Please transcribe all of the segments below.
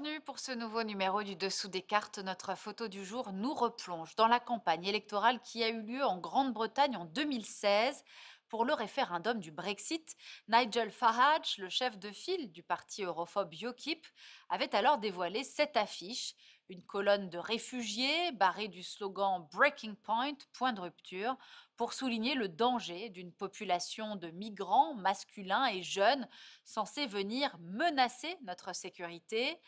bienvenue pour ce nouveau numéro du Dessous des cartes. Notre photo du jour nous replonge dans la campagne électorale qui a eu lieu en Grande-Bretagne en 2016 pour le référendum du Brexit. Nigel Farage, le chef de file du parti europhobe UKIP, avait alors dévoilé cette affiche, une colonne de réfugiés barrée du slogan Breaking Point, point de rupture, pour souligner le danger d'une population de migrants masculins et jeunes censés venir menacer notre sécurité.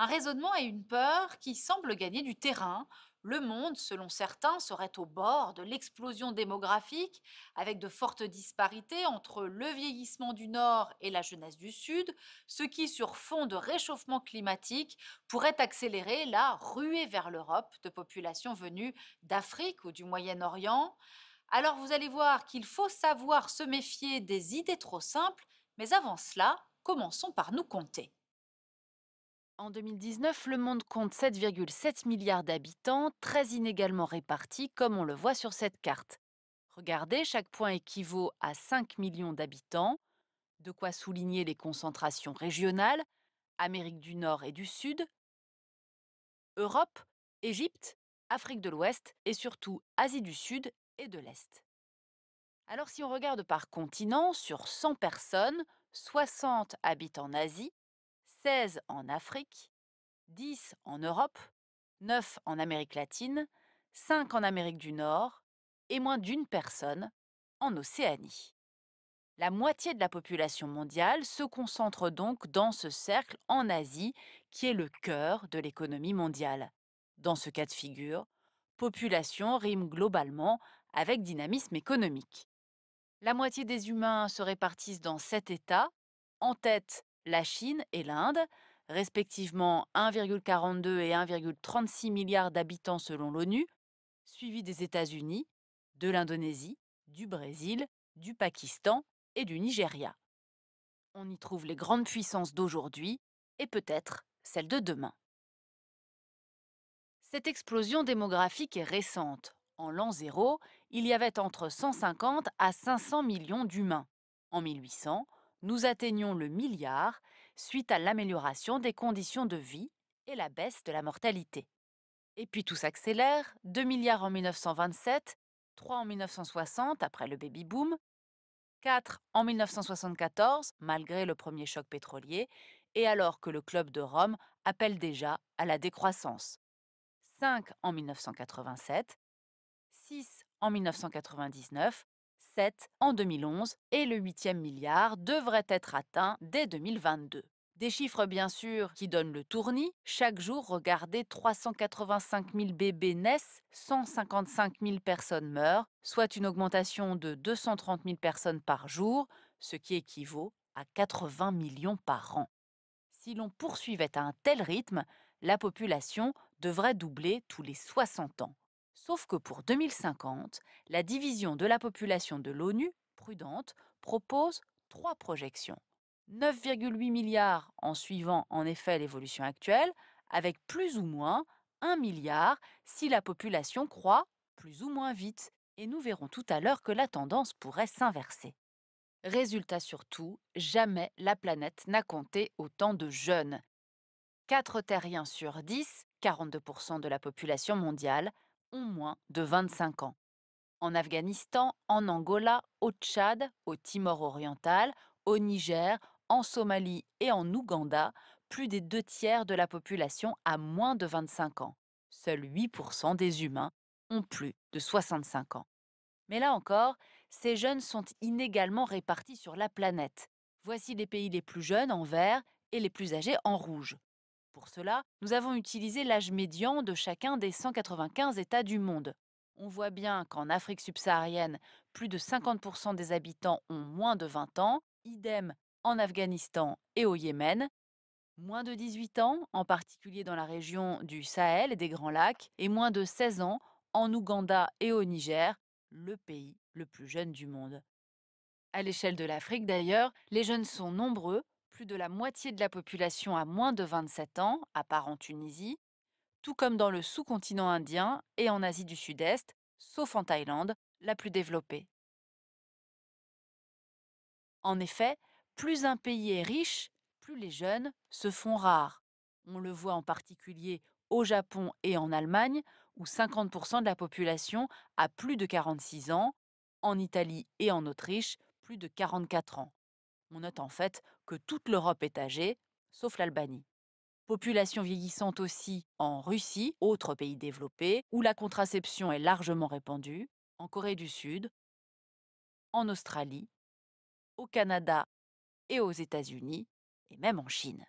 Un raisonnement et une peur qui semblent gagner du terrain le monde, selon certains, serait au bord de l'explosion démographique, avec de fortes disparités entre le vieillissement du Nord et la jeunesse du Sud, ce qui, sur fond de réchauffement climatique, pourrait accélérer la ruée vers l'Europe de populations venues d'Afrique ou du Moyen-Orient. Alors vous allez voir qu'il faut savoir se méfier des idées trop simples, mais avant cela, commençons par nous compter. En 2019, le monde compte 7,7 milliards d'habitants, très inégalement répartis, comme on le voit sur cette carte. Regardez, chaque point équivaut à 5 millions d'habitants, de quoi souligner les concentrations régionales, Amérique du Nord et du Sud, Europe, Égypte, Afrique de l'Ouest et surtout Asie du Sud et de l'Est. Alors si on regarde par continent, sur 100 personnes, 60 habitent en Asie, 16 en Afrique, 10 en Europe, 9 en Amérique latine, 5 en Amérique du Nord et moins d'une personne en Océanie. La moitié de la population mondiale se concentre donc dans ce cercle en Asie, qui est le cœur de l'économie mondiale. Dans ce cas de figure, population rime globalement avec dynamisme économique. La moitié des humains se répartissent dans sept États. En tête, la Chine et l'Inde, respectivement 1,42 et 1,36 milliards d'habitants selon l'ONU, suivis des États-Unis, de l'Indonésie, du Brésil, du Pakistan et du Nigeria. On y trouve les grandes puissances d'aujourd'hui et peut-être celles de demain. Cette explosion démographique est récente. En l'an zéro, il y avait entre 150 à 500 millions d'humains. En 1800, nous atteignons le milliard suite à l'amélioration des conditions de vie et la baisse de la mortalité. Et puis tout s'accélère, 2 milliards en 1927, 3 en 1960 après le baby-boom, 4 en 1974 malgré le premier choc pétrolier, et alors que le Club de Rome appelle déjà à la décroissance. 5 en 1987, 6 en 1999 en 2011 et le 8e milliard devrait être atteint dès 2022. Des chiffres bien sûr qui donnent le tournis. Chaque jour, regardez, 385 000 bébés naissent, 155 000 personnes meurent, soit une augmentation de 230 000 personnes par jour, ce qui équivaut à 80 millions par an. Si l'on poursuivait à un tel rythme, la population devrait doubler tous les 60 ans. Sauf que pour 2050, la division de la population de l'ONU, prudente, propose trois projections. 9,8 milliards en suivant en effet l'évolution actuelle, avec plus ou moins 1 milliard si la population croît plus ou moins vite. Et nous verrons tout à l'heure que la tendance pourrait s'inverser. Résultat surtout, jamais la planète n'a compté autant de jeunes. 4 terriens sur 10, 42% de la population mondiale, ont moins de 25 ans. En Afghanistan, en Angola, au Tchad, au Timor oriental, au Niger, en Somalie et en Ouganda, plus des deux tiers de la population a moins de 25 ans. Seuls 8% des humains ont plus de 65 ans. Mais là encore, ces jeunes sont inégalement répartis sur la planète. Voici les pays les plus jeunes en vert et les plus âgés en rouge. Pour cela, nous avons utilisé l'âge médian de chacun des 195 États du monde. On voit bien qu'en Afrique subsaharienne, plus de 50% des habitants ont moins de 20 ans, idem en Afghanistan et au Yémen, moins de 18 ans, en particulier dans la région du Sahel et des Grands Lacs, et moins de 16 ans en Ouganda et au Niger, le pays le plus jeune du monde. À l'échelle de l'Afrique d'ailleurs, les jeunes sont nombreux, plus de la moitié de la population a moins de 27 ans, à part en Tunisie, tout comme dans le sous-continent indien et en Asie du Sud-Est, sauf en Thaïlande, la plus développée. En effet, plus un pays est riche, plus les jeunes se font rares. On le voit en particulier au Japon et en Allemagne, où 50% de la population a plus de 46 ans, en Italie et en Autriche, plus de 44 ans. On note en fait que toute l'Europe est âgée, sauf l'Albanie. Population vieillissante aussi en Russie, autre pays développé, où la contraception est largement répandue, en Corée du Sud, en Australie, au Canada et aux États-Unis, et même en Chine.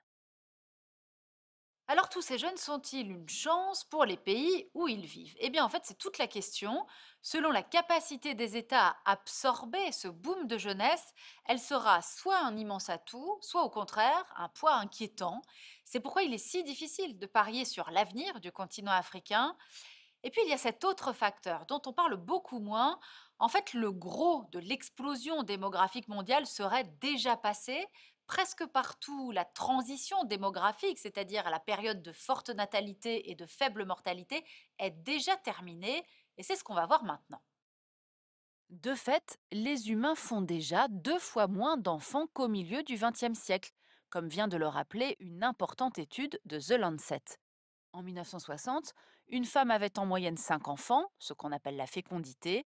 Alors tous ces jeunes sont-ils une chance pour les pays où ils vivent Eh bien en fait c'est toute la question. Selon la capacité des États à absorber ce boom de jeunesse, elle sera soit un immense atout, soit au contraire un poids inquiétant. C'est pourquoi il est si difficile de parier sur l'avenir du continent africain. Et puis il y a cet autre facteur dont on parle beaucoup moins. En fait, le gros de l'explosion démographique mondiale serait déjà passé presque partout la transition démographique, c'est-à-dire la période de forte natalité et de faible mortalité, est déjà terminée, et c'est ce qu'on va voir maintenant. De fait, les humains font déjà deux fois moins d'enfants qu'au milieu du XXe siècle, comme vient de le rappeler une importante étude de The Lancet. En 1960, une femme avait en moyenne cinq enfants, ce qu'on appelle la fécondité.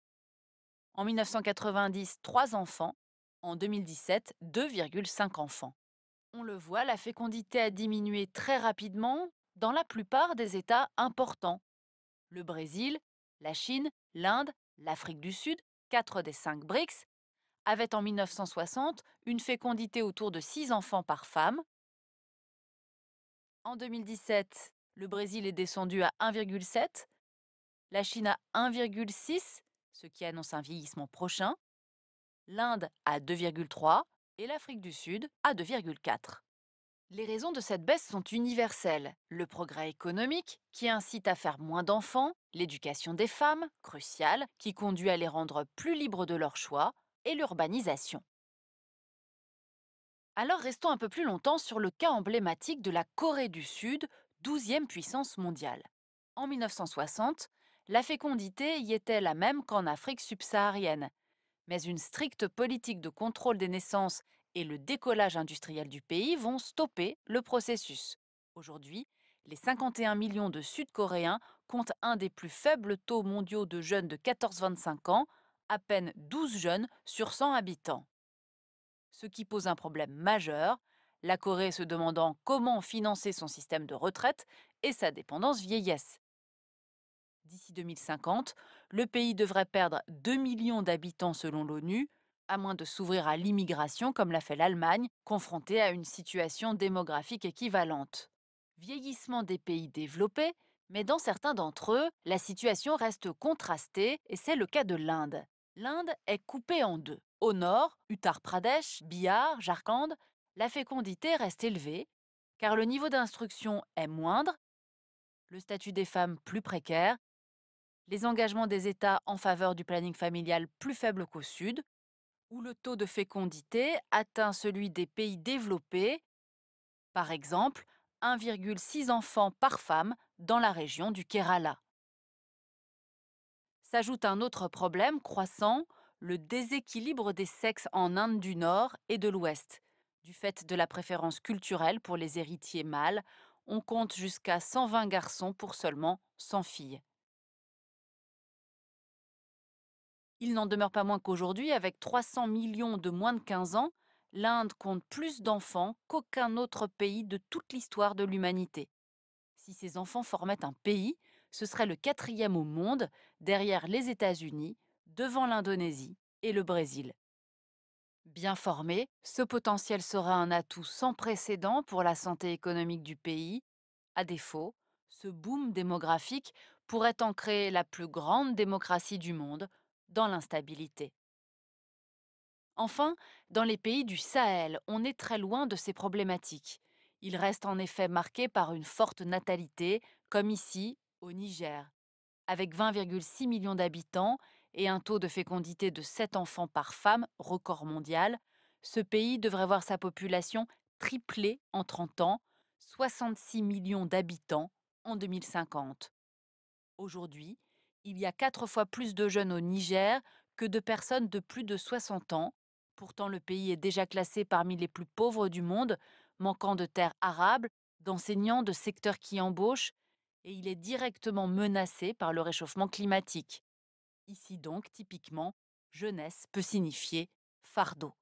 En 1990, trois enfants, en 2017 2,5 enfants. On le voit, la fécondité a diminué très rapidement dans la plupart des États importants. Le Brésil, la Chine, l'Inde, l'Afrique du Sud, 4 des 5 BRICS, avaient en 1960 une fécondité autour de 6 enfants par femme. En 2017, le Brésil est descendu à 1,7, la Chine à 1,6, ce qui annonce un vieillissement prochain, l'Inde à 2,3 et l'Afrique du Sud à 2,4. Les raisons de cette baisse sont universelles. Le progrès économique, qui incite à faire moins d'enfants, l'éducation des femmes, cruciale, qui conduit à les rendre plus libres de leurs choix, et l'urbanisation. Alors restons un peu plus longtemps sur le cas emblématique de la Corée du Sud, 12e puissance mondiale. En 1960, la fécondité y était la même qu'en Afrique subsaharienne, mais une stricte politique de contrôle des naissances et le décollage industriel du pays vont stopper le processus. Aujourd'hui, les 51 millions de Sud-Coréens comptent un des plus faibles taux mondiaux de jeunes de 14-25 ans, à peine 12 jeunes sur 100 habitants. Ce qui pose un problème majeur, la Corée se demandant comment financer son système de retraite et sa dépendance vieillesse. D'ici 2050, le pays devrait perdre 2 millions d'habitants selon l'ONU, à moins de s'ouvrir à l'immigration comme l'a fait l'Allemagne, confrontée à une situation démographique équivalente. Vieillissement des pays développés, mais dans certains d'entre eux, la situation reste contrastée et c'est le cas de l'Inde. L'Inde est coupée en deux. Au nord, Uttar Pradesh, Bihar, Jharkhand, la fécondité reste élevée, car le niveau d'instruction est moindre, le statut des femmes plus précaire les engagements des États en faveur du planning familial plus faible qu'au Sud, où le taux de fécondité atteint celui des pays développés, par exemple 1,6 enfants par femme dans la région du Kerala. S'ajoute un autre problème croissant, le déséquilibre des sexes en Inde du Nord et de l'Ouest. Du fait de la préférence culturelle pour les héritiers mâles, on compte jusqu'à 120 garçons pour seulement 100 filles. Il n'en demeure pas moins qu'aujourd'hui, avec 300 millions de moins de 15 ans, l'Inde compte plus d'enfants qu'aucun autre pays de toute l'histoire de l'humanité. Si ces enfants formaient un pays, ce serait le quatrième au monde, derrière les États-Unis, devant l'Indonésie et le Brésil. Bien formé, ce potentiel sera un atout sans précédent pour la santé économique du pays. À défaut, ce boom démographique pourrait en créer la plus grande démocratie du monde, dans l'instabilité. Enfin, dans les pays du Sahel, on est très loin de ces problématiques. Ils restent en effet marqués par une forte natalité, comme ici, au Niger. Avec 20,6 millions d'habitants et un taux de fécondité de 7 enfants par femme, record mondial, ce pays devrait voir sa population tripler en 30 ans, 66 millions d'habitants en 2050. Aujourd'hui, il y a quatre fois plus de jeunes au Niger que de personnes de plus de 60 ans. Pourtant, le pays est déjà classé parmi les plus pauvres du monde, manquant de terres arables, d'enseignants, de secteurs qui embauchent, et il est directement menacé par le réchauffement climatique. Ici donc, typiquement, jeunesse peut signifier fardeau.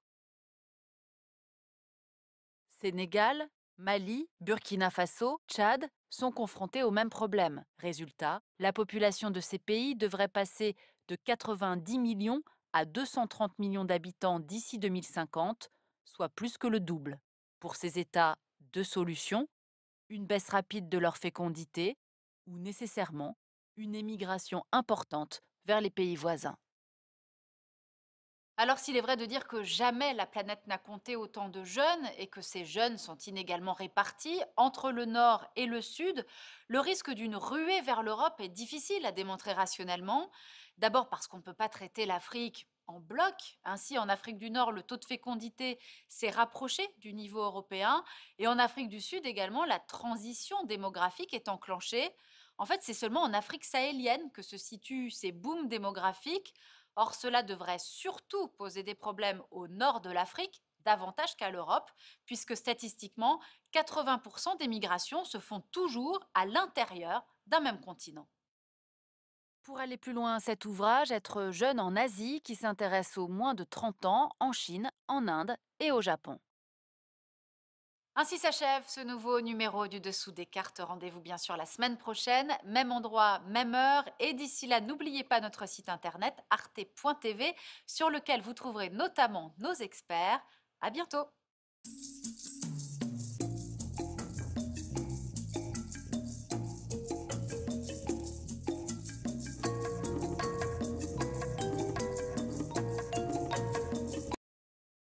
Sénégal, Mali, Burkina Faso, Tchad sont confrontés au même problème. Résultat, la population de ces pays devrait passer de 90 millions à 230 millions d'habitants d'ici 2050, soit plus que le double. Pour ces États, deux solutions, une baisse rapide de leur fécondité ou nécessairement une émigration importante vers les pays voisins. Alors s'il est vrai de dire que jamais la planète n'a compté autant de jeunes et que ces jeunes sont inégalement répartis entre le nord et le sud, le risque d'une ruée vers l'Europe est difficile à démontrer rationnellement. D'abord parce qu'on ne peut pas traiter l'Afrique en bloc. Ainsi, en Afrique du Nord, le taux de fécondité s'est rapproché du niveau européen et en Afrique du Sud également, la transition démographique est enclenchée. En fait, c'est seulement en Afrique sahélienne que se situent ces booms démographiques Or, cela devrait surtout poser des problèmes au nord de l'Afrique davantage qu'à l'Europe, puisque statistiquement, 80% des migrations se font toujours à l'intérieur d'un même continent. Pour aller plus loin, cet ouvrage, Être jeune en Asie, qui s'intéresse aux moins de 30 ans en Chine, en Inde et au Japon. Ainsi s'achève ce nouveau numéro du Dessous des cartes. Rendez-vous bien sûr la semaine prochaine, même endroit, même heure. Et d'ici là, n'oubliez pas notre site internet arte.tv sur lequel vous trouverez notamment nos experts. À bientôt!